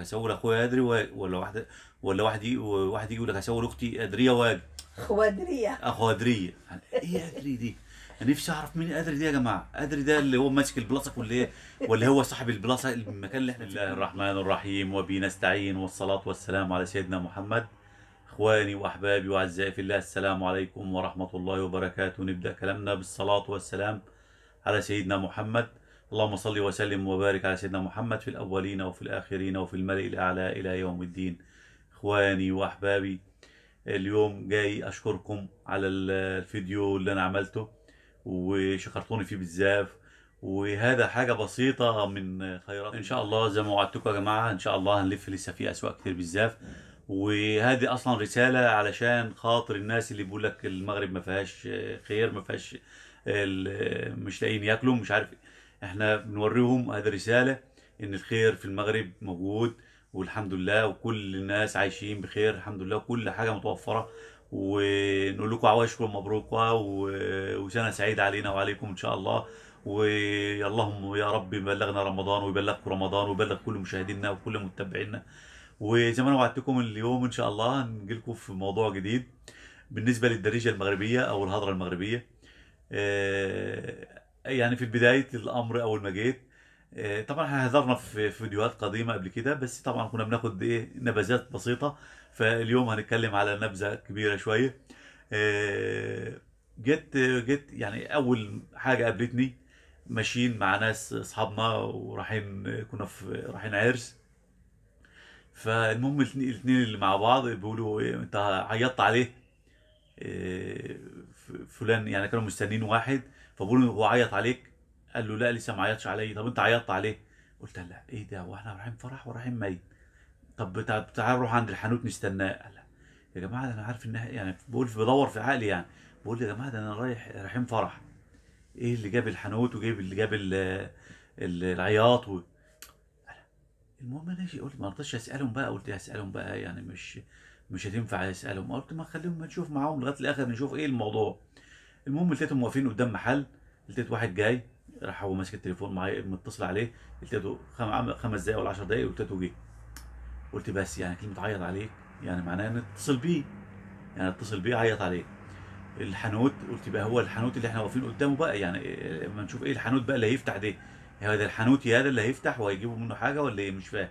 هسوي اخويا ادري ولا واحده ولا واحد واحد يقول لك هسول اختي ادريه واجي خوادريه اخوادريه يعني ايه ادري دي انا نفسي اعرف مين ادري دي يا جماعه ادري ده اللي هو ماسك البلاصه ولا ايه ولا هو صاحب البلاصه المكان اللي احنا بسم الله الرحمن الرحيم وبه نستعين والصلاه والسلام على سيدنا محمد اخواني واحبابي واعزائي في الله السلام عليكم ورحمه الله وبركاته نبدا كلامنا بالصلاه والسلام على سيدنا محمد اللهم صل وسلم وبارك على سيدنا محمد في الأولين وفي الآخرين وفي الملئ الأعلى إلى يوم الدين إخواني وأحبابي اليوم جاي أشكركم على الفيديو اللي أنا عملته وشكرتوني فيه بزاف وهذا حاجة بسيطة من خيرات إن شاء الله زي ما وعدتكم يا جماعة إن شاء الله هنلف لسه في أسواق كتير بزاف وهذه اصلا رساله علشان خاطر الناس اللي بيقول لك المغرب ما فيهاش خير ما فيهاش مش لاقيين ياكلوا مش عارف إيه. احنا بنوريهم هذه الرساله ان الخير في المغرب موجود والحمد لله وكل الناس عايشين بخير الحمد لله وكل حاجه متوفره ونقول لكم عواشكم مبروكه وسنه سعيده علينا وعليكم ان شاء الله وياللهم يا رب بلغنا رمضان ويبلغكم رمضان ويبلغ كل مشاهدينا وكل متابعينا وزي ما انا وعدتكم اليوم ان شاء الله هنجي لكم في موضوع جديد بالنسبه للدارجه المغربيه او الهضره المغربيه آه، يعني في بدايه الامر اول ما جيت آه، طبعا احنا هزرنا في فيديوهات قديمه قبل كده بس طبعا كنا بناخد ايه نبذات بسيطه فاليوم هنتكلم على نبذه كبيره شويه آه، جيت جيت يعني اول حاجه قابلتني ماشيين مع ناس اصحابنا ورايحين كنا في رايحين عرس فالمهم الاثنين اللي مع بعض بيقولوا إيه انت عيطت عليه آه، فلان يعني كانوا مستنيين واحد فبقول له هو عيط عليك قال له لا لسه ما عيطش عليا طب انت عيطت عليه قلت لا ايه ده واحنا رايحين فرح ورايحين ميت طب تعال نروح عند الحانوت نستناه قال لا يا جماعه ده انا عارف ان يعني بقول بدور في عقلي يعني بقول يا جماعه ده انا رايح رايحين فرح ايه اللي جاب الحانوت وجاب اللي جاب العياط و... المهم انا قلت ما رضيتش اسالهم بقى قلت اسالهم بقى يعني مش مش هتنفع اسالهم قلت ما خليهم نشوف معاهم لغايه الاخر نشوف ايه الموضوع المهم لقيتهم واقفين قدام محل لقيت واحد جاي راح هو ماسك التليفون معايا متصل عليه لقيته خمس دقايق ولا 10 دقايق ولقيته جه قلت بس يعني كلمه عيط عليك يعني معناها ان اتصل بيه يعني اتصل بيه عيط عليه الحانوت قلت بقى هو الحانوت اللي احنا واقفين قدامه بقى يعني لما نشوف ايه الحانوت بقى اللي هيفتح ده هذا الحانوتي هذا اللي هيفتح وهيجيبوا منه حاجه ولا ايه مش فاهم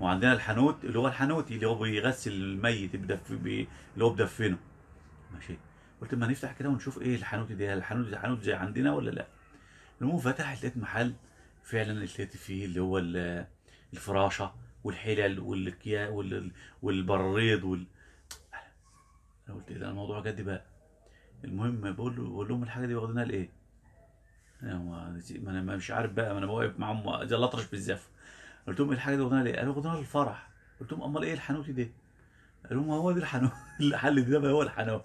وعندنا الحانوت اللي هو الحانوتي اللي هو بيغسل الميت اللي هو بدفنه ماشي قلت ما نفتح كده ونشوف ايه الحانوت دي هل الحانوت دي حانوت زي عندنا ولا لا المهم فتحت لقيت محل فعلا لقيت فيه اللي هو الفراشه والحلل والكيا والبريض وال انا قلت ايه ده الموضوع جد بقى المهم بقول له بقول لهم الحاجه دي واخدينها لايه؟ ما انا مش عارف بقى ما انا واقف معاهم زي الاطرش بالزف قلت لهم إيه الحاجه دي واخدينها ليه؟ قالوا واخدينها للفرح قلت لهم امال ايه الحانوتي دي؟ قالوا ما هو دي الحانوت الحل ده هو الحانوت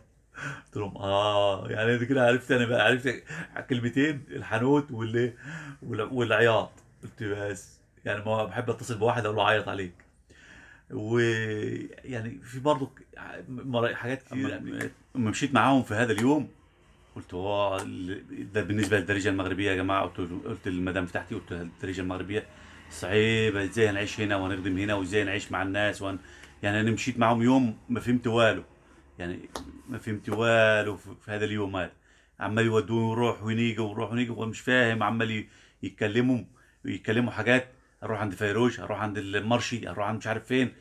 قلت لهم اه يعني كده عرفت انا يعني بقى عرفت كلمتين الحانوت واللي والعياط قلت بس يعني ما بحب اتصل بواحد اقول له عيط عليك ويعني في برضه حاجات كتير يعني، لما مشيت معاهم في هذا اليوم قلت هو ده بالنسبه للدرجه المغربيه يا جماعه قلت قلت للمدام بتاعتي قلت الدرجه المغربيه صعيبه ازاي هنعيش هنا وهنخدم هنا وازاي هنعيش مع الناس وان يعني انا مشيت معاهم يوم ما فهمت والو يعني ما فهمت والو في هذا اليوم هذا عمال يودوني وروح ونيجي ويروح ونيجي ومش فاهم عمال يتكلموا يتكلموا حاجات اروح عند فيروش اروح عند المرشي اروح عند مش عارف فين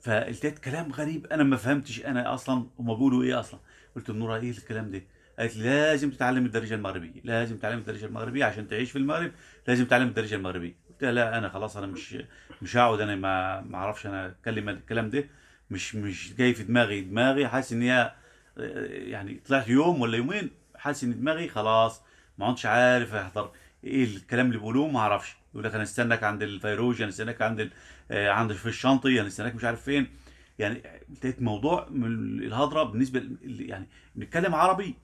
فالتقيت كلام غريب انا ما فهمتش انا اصلا هم بيقولوا ايه اصلا قلت لنورا ايه الكلام ده قالت لي لازم تتعلم الدرجه المغربيه لازم تتعلم الدرجه المغربيه عشان تعيش في المغرب لازم تتعلم الدرجه المغربيه قلت لها لا انا خلاص انا مش مش هقعد انا ما اعرفش انا اتكلم الكلام ده مش مش جاي في دماغي دماغي حاسس ان هي آه، يعني طلعت يوم ولا يومين حاسس ان دماغي خلاص ما عدتش عارف احضر ايه الكلام اللي بيقولوه ما اعرفش يقول لك انا استناك عند الفيروج انا استناك عند آه، عند في الشنطي انا استناك مش عارف فين يعني ابتديت موضوع من الهضره بالنسبه يعني نتكلم عربي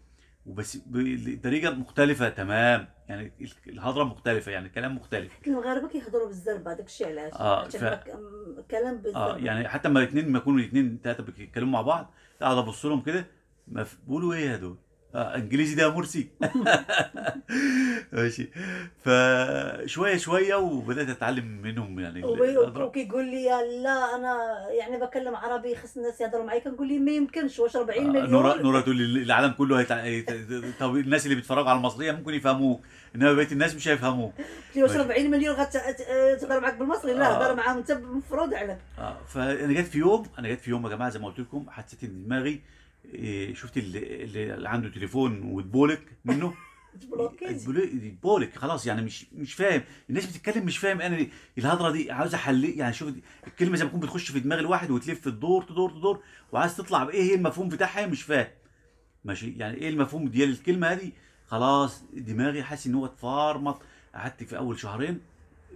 وبس بدرجه مختلفه تمام يعني الهضره مختلفه يعني الكلام مختلف المغاربه كيهضروا بالزربه داك الشيء علاش آه ف... كلام بالزربه آه يعني حتى لما الاثنين ما يكونوا الاثنين ثلاثه بيتكلموا مع بعض قاعد ابص لهم كده بيقولوا ايه هدول انجليزي ده مرسي ماشي فشويه شويه وبدات اتعلم منهم يعني وكيقول لي لا انا يعني بكلم عربي خص الناس يهضروا معي كنقول لي ما يمكنش واش 40 آه، مليون نورا نورا تقول لي العالم كله هيتع... طب الناس اللي بيتفرجوا على المصريه ممكن يفهموك انما بقيه الناس مش هيفهموك واش 40 مليون غتهضر معك بالمصري لا آه. هضر آه. معاهم انت مفروض عليك اه فانا جات في يوم انا جات في يوم يا جماعه زي ما قلت لكم حسيت ان دماغي إيه، شفت اللي, اللي عنده تليفون واتبولك منه بولك خلاص يعني مش مش فاهم الناس بتتكلم مش فاهم انا الهضره دي عاوز احل يعني شوف الكلمه زي ما تكون بتخش في دماغ الواحد وتلف تدور تدور تدور وعايز تطلع بايه هي إيه المفهوم بتاعها مش فاهم ماشي يعني ايه المفهوم ديال الكلمه دي خلاص دماغي حاسس ان هو اتفرمط قعدت في اول شهرين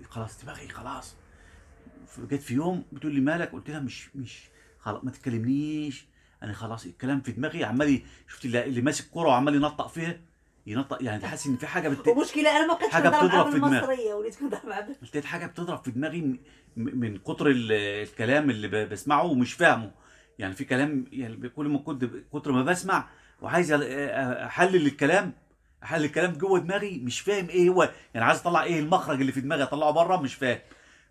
خلاص دماغي خلاص جت في يوم بتقول لي مالك قلت لها مش مش خلاص ما تتكلمنيش انا خلاص الكلام في دماغي عمال شفت اللي ماسك كوره وعمال ينطق فيها ينطق يعني حاسس ان في حاجه بت... مشكلة انا ما كنتش حاجه بتضرب في دماغي المصريه وليت كنت حاجه بتضرب في دماغي من, كتر الكلام اللي بسمعه ومش فاهمه يعني في كلام يعني كل ما كنت كتر ما بسمع وعايز احلل الكلام احلل الكلام جوه دماغي مش فاهم ايه هو يعني عايز اطلع ايه المخرج اللي في دماغي اطلعه بره مش فاهم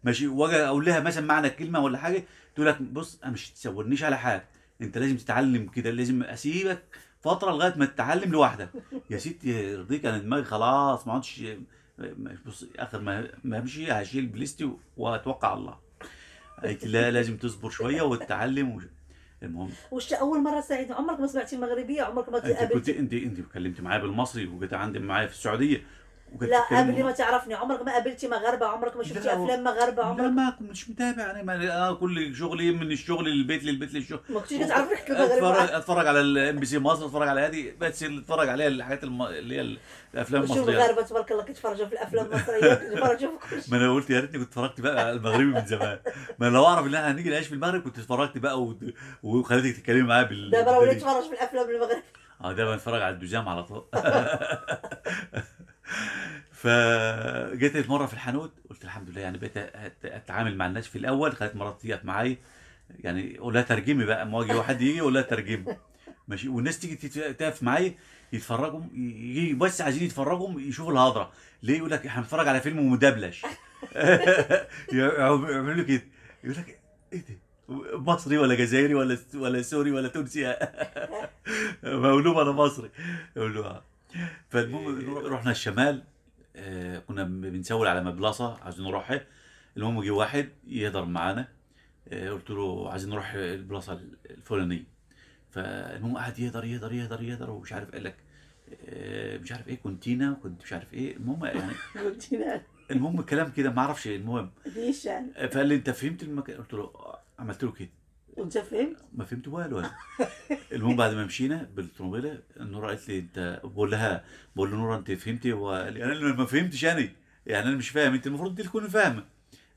ماشي واجي اقول لها مثلا معنى الكلمه ولا حاجه تقول لك بص انا مش تسولنيش على حاجه انت لازم تتعلم كده لازم اسيبك فتره لغايه ما تتعلم لوحدك يا ستي يرضيك انا دماغي خلاص ما عادش بص اخر ما ما امشي هشيل بليستي واتوقع الله قالت لا لازم تصبر شويه وتتعلم المهم وش اول مره سعيد عمرك ما سمعتي مغربيه عمرك ما قابلتي انت كنت انت انت كلمتي معايا بالمصري وجيت عندي معايا في السعوديه لا قبل ما تعرفني عمرك ما قابلتي مغاربه عمرك ما شفتي افلام مغاربه عمرك لا ما مش متابع انا ما انا كل شغلي من الشغل للبيت للبيت للشغل ما كنتش تعرف تحكي المغرب اتفرج اتفرج على الام بي سي مصر اتفرج على هذه بس اتفرج عليها الحاجات الم... اللي هي الافلام المصريه شوف المغاربه تبارك الله كيتفرجوا في الافلام المصريه كيتفرجوا في كل شيء ما انا قلت يا ريتني كنت اتفرجت بقى على المغربي من زمان ما لو اعرف ان احنا هنيجي نعيش في المغرب كنت اتفرجت بقى و... وخليتك تتكلمي معايا بال دابا بقى وليت تتفرج في الافلام المغربيه اه دابا نتفرج على الدجام على طول فجيت مره في الحانوت قلت الحمد لله يعني بقيت اتعامل مع الناس في الاول خدت مرات تقف معايا يعني ولا ترجمي بقى ما اجي واحد يجي ولا ترجمي ماشي والناس تيجي تقف معايا يتفرجوا يجي بس عايزين يتفرجوا يشوفوا الهضره ليه يقول لك احنا بنتفرج على فيلم مدبلش يعملوا لي كده يقول لك ايه ده مصري ولا جزائري ولا ولا سوري ولا تونسي بقول لهم انا مصري يقول له آه. فالمهم إيه، إيه، إيه. رحنا الشمال آه، كنا بنسول على مبلصه عايزين نروحها المهم جه واحد يهضر معانا آه، قلت له عايزين نروح البلاصه الفلانيه فالمهم قعد يهضر يهضر يهضر يهضر ومش عارف قال لك آه، مش عارف ايه كنتينا وكنت مش عارف ايه المهم يعني كنتينا المهم كلام كده ما اعرفش إيه. المهم ليش يعني فقال لي انت فهمت المكان قلت له عملت له كده وانت فهمت؟ ما فهمت والو انا المهم بعد ما مشينا بالطوموبيله نورا قالت لي انت بقول لها بقول لنورا انت فهمتي هو انا اللي ما فهمتش انا يعني. يعني انا مش فاهم انت المفروض انت تكوني فاهمه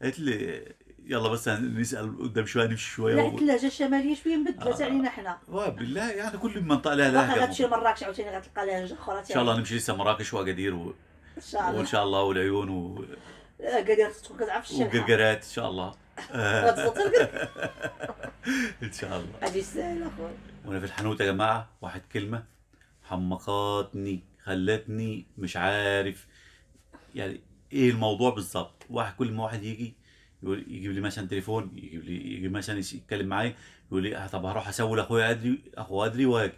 قالت لي يلا بس نسال قدام شويه نمشي شويه لا الثلاجه الشماليه شويه مبدله آه. علينا حنا بالله يعني كل منطقه لها آه، لهجه غتمشي لمراكش عاوتاني غتلقى لهجه اخرى ان شاء الله نمشي لسه مراكش واكادير و... ان شاء الله وان شاء الله والعيون و اكادير آه، تكون كتعرف الشرح وكركرات ان شاء الله ان شاء الله هذه سهله اخويا وانا في الحانوت يا جماعه واحد كلمه حمقاتني خلتني مش عارف يعني ايه الموضوع بالظبط واحد كل ما واحد يجي يقول يجيب لي مثلا تليفون يجيب لي يجيب مثلا يتكلم معايا يقول لي آه، طب هروح اسول اخويا ادري اخويا ادري واجي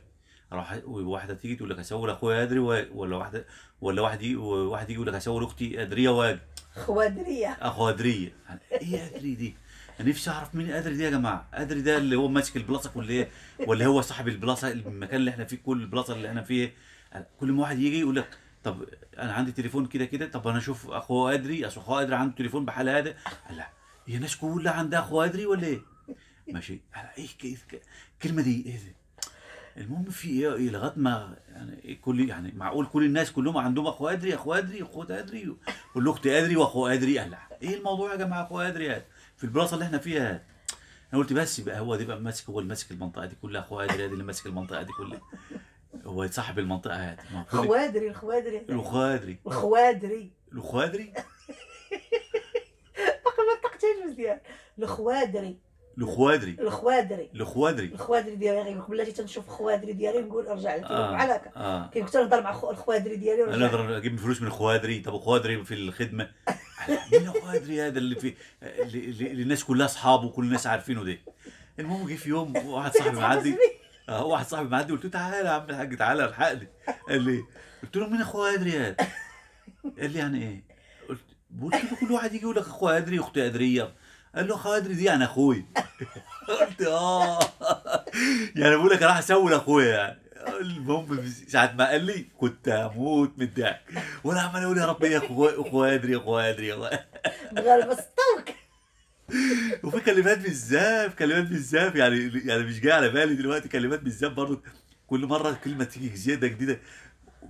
راح واحده تيجي تقول لك هسوي لاخويا ادري ولا واحده ولا واحد واحد يقول لك هسوي لاختي ادريه واجي خوادريه اخوادريه ايه ادري دي انا نفسي اعرف مين ادري دي يا جماعه ادري ده اللي هو ماسك البلاصه ولا ايه ولا هو صاحب البلاصه المكان اللي احنا فيه كل البلاصه اللي احنا فيه كل ما واحد يجي يقول لك طب انا عندي تليفون كده كده طب انا اشوف اخو ادري اصل اخو ادري عنده تليفون بحال هذا لا هي الناس كلها عندها اخو ادري ولا ايه ماشي ايه الكلمه إيه، إيه، دي ايه دي المهم في ايه, ايه لغايه ما يعني إيه كل يعني معقول كل الناس كلهم عندهم اخو ادري اخو ادري اخوات ادري كل اخت ادري واخو ادري قال ايه الموضوع يا جماعه اخو ادري هاد في البلاصه اللي احنا فيها هاد انا قلت بس بقى هو ده بقى ماسك هو اللي ماسك المنطقه دي كلها اخو ادري اللي ماسك المنطقه دي كلها هو صاحب المنطقه هاد ادري اخو ادري اخو ادري ما طقتهاش مزيان ادري الخوادري الخوادري الخوادري الخوادري ديالي بلاتي تنشوف الخوادري ديالي نقول ارجع لك آه. هكا آه. كنت نهضر مع الخوادري ديالي انا نهضر نجيب فلوس من الخوادري طب الخوادري في الخدمه مين الخوادري هذا اللي في اللي, اللي الناس كلها صحابه وكل الناس عارفينه ده المهم جه في يوم واحد صاحبي معدي اه واحد صاحبي معدي قلت له تعالى يا عم الحاج تعالى الحقني قال لي قلت له مين اخويا ادري هذا قال لي يعني ايه قلت له كل واحد يجي يقول لك اخويا ادري اختي ادريه قال له خضري دي يعني اخوي قلت اه يعني بقول لك راح اسوي لاخويا يعني المهم ساعة ما قال لي كنت هموت من الضحك وانا عمال اقول يا رب يا خوادري يا خوادري يا غلبستوك وفي كلمات بالذات كلمات بالذات يعني يعني مش جاي على بالي دلوقتي كلمات بالذات برضه كل مره كلمه تيجي زياده جديده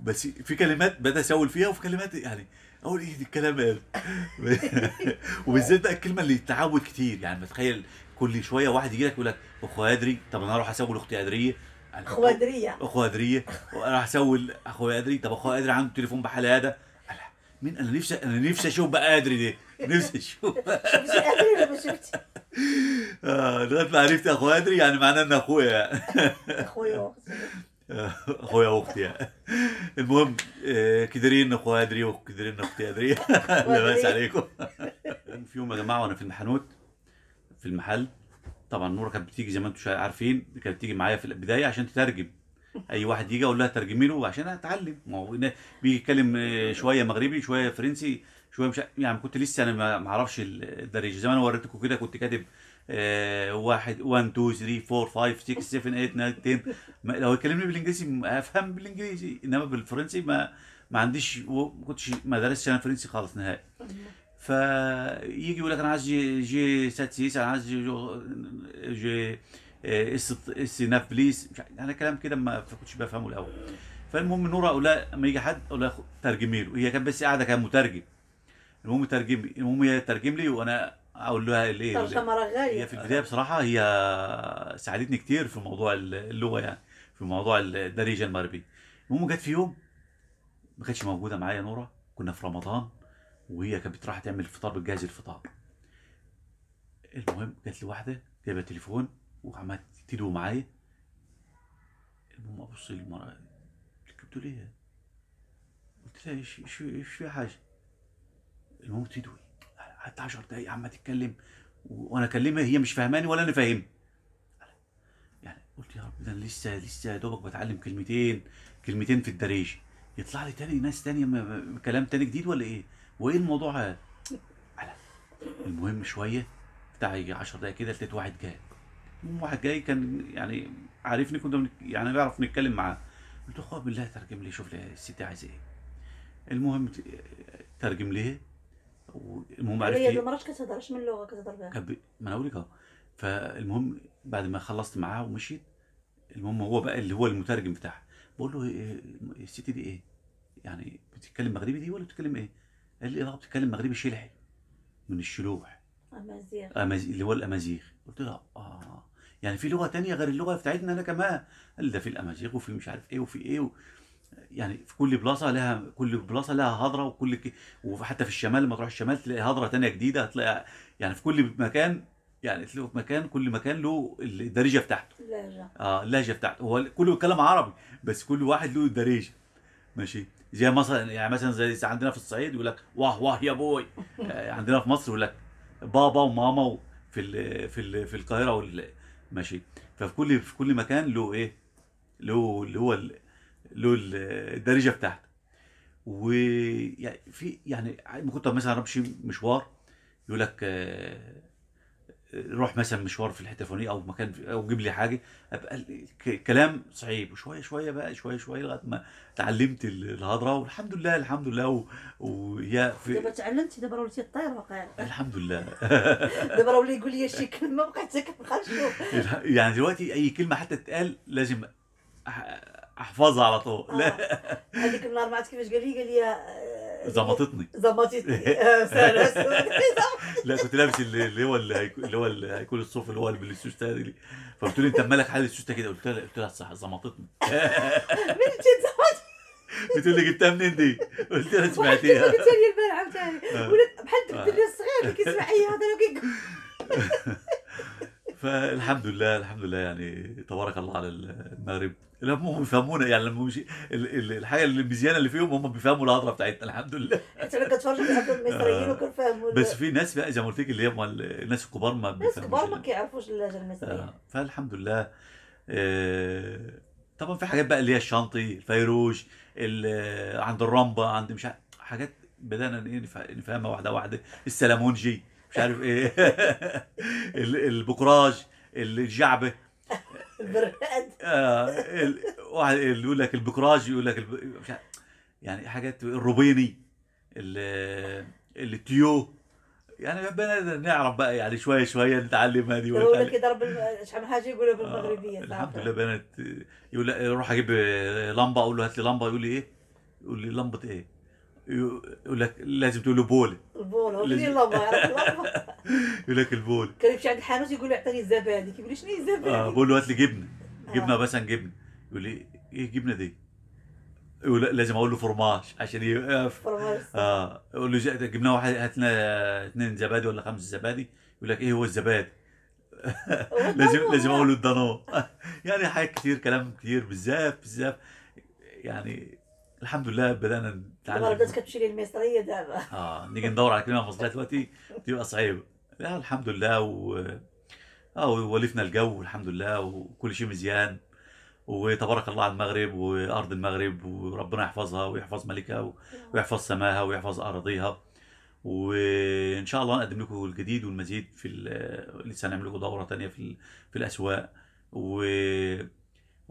بس في كلمات بدا اسول فيها وفي كلمات يعني اقول ايه دي الكلام وبالذات بقى الكلمه اللي تعود كتير يعني متخيل كل شويه واحد يجي لك يقول لك اخويا ادري طب انا هروح اسوي لاختي ادريه يعني اخويا ادريه اخويا ادريه يعني. راح اسوي لاخويا ادري طب اخويا ادري عنده تليفون هذا مين انا نفسي انا نفسي اشوف بقى ادري دي نفسي اشوف اه لغايه ما عرفت اخويا ادري يعني معناه ان اخويا اخويا خويا واختي يعني. المهم آه، دايرين اخويا ادري دايرين اختي ادري لاباس عليكم في يوم يا جماعه وانا في المحنوت في المحل طبعا نوره كانت بتيجي زي ما انتم عارفين كانت بتيجي معايا في البدايه عشان تترجم اي واحد يجي اقول لها ترجمي له عشان اتعلم ما هو بيتكلم آه، شويه مغربي شويه فرنسي شويه مش يعني كنت لسه انا ما اعرفش الدارجه زي ما انا وريتكم كده كنت كاتب آه، واحد 1 2 3 4 5 6 7 8 9 10 لو يكلمني بالانجليزي افهم بالانجليزي انما بالفرنسي ما ما عنديش ما كنتش ما درستش انا فرنسي خالص نهائي فيجي يقول لك انا عايز جي جي ساتسيس انا عايز جي, جي آه، اس ناف بليس انا يعني كلام كده ما كنتش بفهمه الاول فالمهم نورا لها لما يجي حد اقول لها ترجمي له هي كانت بس قاعده كان مترجم المهم ترجمي المهم هي ترجم لي وانا اقول لها ليه طرشه مرغلي هي في البدايه بصراحه هي ساعدتني كتير في موضوع اللغه يعني في موضوع الدارجه المغربي المهم جت في يوم ما كانتش موجوده معايا نوره كنا في رمضان وهي كانت بتروح تعمل الفطار بتجهز الفطار المهم جت لي واحده جايبه تليفون وعماله تدو معايا المهم ابص للمراه بتقول ليه قلت لها ايش ايش في حاجه المهم تدوي قعدت 10 دقايق عمال تتكلم وانا اكلمها هي مش فاهماني ولا انا فاهمها يعني قلت يا رب ده انا لسه لسه دوبك بتعلم كلمتين كلمتين في الدريش يطلع لي تاني ناس تانية كلام تاني جديد ولا ايه؟ وايه الموضوع هذا؟ المهم شويه بتاع 10 دقايق كده لقيت واحد جاي واحد جاي كان يعني عارفني كنا يعني بعرف نتكلم معاه قلت له بالله ترجم لي شوف لي الست عايزه ايه المهم ترجم لي المهم عرفت هي إيه؟ مراتش كتهضرش من اللغه كتهضر بها كب... ما انا اوريك فالمهم بعد ما خلصت معاه ومشيت المهم هو بقى اللي هو المترجم بتاعها بقول له يا إيه, إيه، دي ايه؟ يعني بتتكلم مغربي دي ولا بتتكلم ايه؟ قال لي إيه لا بتتكلم مغربي شلحي من الشلوح امازيغ أمز... اللي هو الامازيغ قلت له اه يعني في لغه ثانيه غير اللغه بتاعتنا انا كمان قال لي ده في الامازيغ وفي مش عارف ايه وفي ايه و... يعني في كل بلاصه لها كل بلاصه لها هضره وكل ك... وحتى في الشمال لما تروح الشمال تلاقي هضره تانية جديده هتلاقي يعني في كل مكان يعني تلاقي في مكان كل مكان له الدارجه بتاعته اللهجه اه اللهجه بتاعته هو كله بيتكلم عربي بس كل واحد له الدارجه ماشي زي مثلا يعني مثلا زي عندنا في الصعيد يقول لك واه واه يا بوي آه، عندنا في مصر يقول لك بابا وماما في الـ في الـ في القاهره ماشي ففي كل في كل مكان له ايه له اللي هو له الدارجه بتاعته ويعني في يعني ممكن مثلا امشي مشوار يقول لك آه، آه، روح مثلا مشوار في الحته الفلانيه او مكان او جيب لي حاجه ابقى كلام صعيب وشويه شويه بقى شويه شويه لغايه ما اتعلمت الهضره والحمد لله الحمد لله ويا في طيب، دابا تعلمت دابا وليتي الطير واقع الحمد لله دابا ولي يقول لي شي كلمه بقيت كنخرج يعني دلوقتي اي كلمه حتى تتقال لازم احفظها على طول هذيك آه. النهار ما عرفت كيفاش قال لي قال آه، لي زبطتني زبطتني آه، لا كنت لابس اللي هو اللي هو اللي هيكون الصوف اللي هو اللي بالشوشته هذه فقلت لي انت مالك حالي الشوشته كده قلت لها قلت لها صح زمطتني من زمطتني بتقول لي جبتها منين دي؟ قلت لها سمعتيها قلت لي البارحه بتاعي بحال الدري الصغير اللي كيسمع اي هذا فالحمد لله الحمد لله يعني تبارك الله على المغرب لما هم بيفهمونا يعني لما مش الحاجه اللي مزيانه اللي فيهم هم بيفهموا الهضره بتاعتنا الحمد لله انت لو كنت المصريين وكانوا فاهموا بس في ناس بقى زي ما قلت لك اللي هم الناس الكبار ما الناس الكبار ما بيعرفوش اللهجه آه، المصريه آه. فالحمد لله آه طبعا في حاجات بقى اللي هي الشنطي الفيروج عند الرمبه عند مش حاجات بدانا إيه نفهمها واحده واحده السلمونجي مش عارف ايه البكراج الجعبه البراد اه واحد يقول لك البكراج يقول لك الب... مش يعني حاجات الروبيني التيو يعني بدنا نعرف بقى يعني شويه شويه نتعلم هذه يقول لك يضرب شحال حاجه يقولها آه، بالمغربيه الحمد لله بنات يقول روح اجيب لمبه اقول له هات لي لمبه يقول لي ايه؟ يقول لي لمبه ايه؟ يقول لك لازم تقول له بول البول هو اللي الله بارك يقول لك البول كان يمشي عند الحانوت يقول له اعطيني الزبادي يقول لي شنو الزبادي؟ اه بقول له هات لي جبنه آه. جبنه بس جبنه يقول لي ايه الجبنه دي؟ يقول لازم اقول له فرماج عشان يقف اه يقول له جبناه واحد هات لنا اثنين زبادي ولا خمس زبادي يقول لك ايه هو الزبادي؟ لازم لازم اقول له الضنو يعني حاجات كتير كلام كتير بزاف بزاف يعني الحمد لله بدانا نتعلم غلطتك كتمشي للمصريه دابا اه نيجي ندور على كلمه مصريه دلوقتي تبقى صعيبه لا الحمد لله و اه ولفنا الجو الحمد لله وكل شيء مزيان وتبارك الله على المغرب وارض المغرب وربنا يحفظها ويحفظ ملكها نعم. ويحفظ سماها ويحفظ اراضيها وان شاء الله نقدم لكم الجديد والمزيد في لسه هنعمل لكم دوره ثانيه في في الاسواق و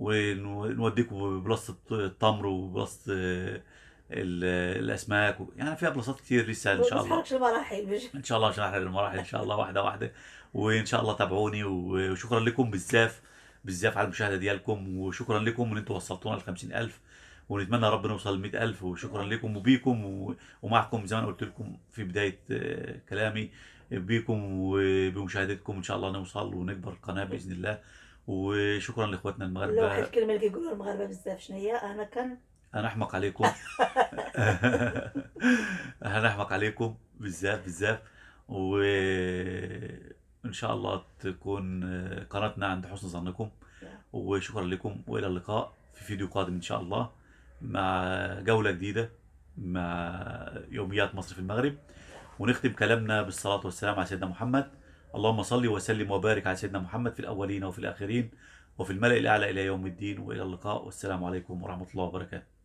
ونوديكم بلاصه التمر وبلاصه الاسماك و... يعني فيها بلاصات كتير لسه ان شاء الله المراحل ان شاء الله شرح المراحل ان شاء الله واحده واحده وان شاء الله تابعوني وشكرا لكم بزاف بزاف على المشاهده ديالكم وشكرا لكم ان انتم وصلتونا ل 50000 ونتمنى رب نوصل ل ألف وشكرا لكم وبيكم و... ومعكم زي ما قلت لكم في بدايه آه، كلامي بيكم وبمشاهدتكم ان شاء الله نوصل ونكبر القناه باذن الله وشكرا لاخواتنا المغاربه واحد الكلمه اللي كيقولوها المغاربه بزاف شنو هي انا كان انا احمق عليكم انا احمق عليكم بزاف بزاف وان شاء الله تكون قناتنا عند حسن ظنكم وشكرا لكم والى اللقاء في فيديو قادم ان شاء الله مع جوله جديده مع يوميات مصر في المغرب ونختم كلامنا بالصلاه والسلام على سيدنا محمد اللهم صل وسلم وبارك على سيدنا محمد في الأولين وفي الآخرين وفي الملأ الأعلى إلى يوم الدين وإلى اللقاء والسلام عليكم ورحمة الله وبركاته